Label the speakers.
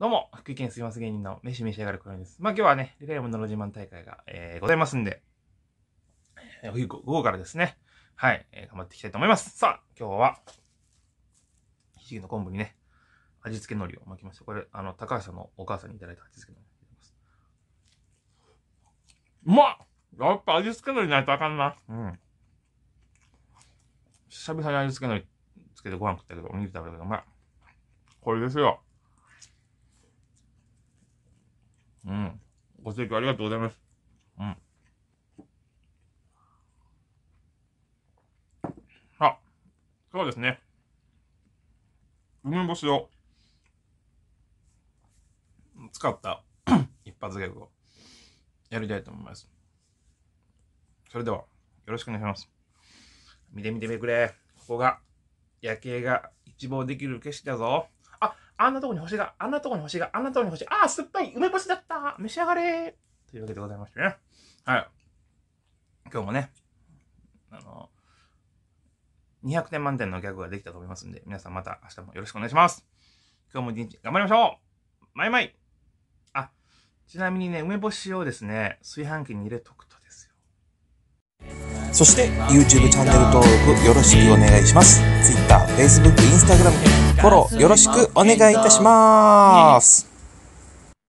Speaker 1: どうも、福井県すいます芸人の飯し上がるころです。まあ今日はね、リレームの自慢大会が、えー、ございますんで、えー、午後からですね、はい、えー、頑張っていきたいと思います。さあ、今日は、ひじきの昆布にね、味付け海苔を巻きました。これ、あの、高橋さんのお母さんにいただいた味付け海苔です。うまっやっぱ味付け海苔ないとあかんな。うん。久々に味付け海苔つけてご飯食ったけど、お肉食べたけど、うまい。これですよ。うん。ご清聴ありがとうございます。うん。あ、そうですね。梅干しを使った 一発ギャグをやりたいと思います。それでは、よろしくお願いします。見てみてくれ。ここが夜景が一望できる景色だぞ。あんなとこに星が、あんなとこに星が、あんなとこに星が、ああ、酸っぱい梅干しだった召し上がれというわけでございましてね。はい。今日もね、あの、200点満点のギャグができたと思いますんで、皆さんまた明日もよろしくお願いします。今日も一日頑張りましょうマイマイあ、ちなみにね、梅干しをですね、炊飯器に入れとくとですよ。そして、YouTube チャンネル登録よろしくお願いします。Twitter、Facebook、Instagram フォローよろしくお願いいたします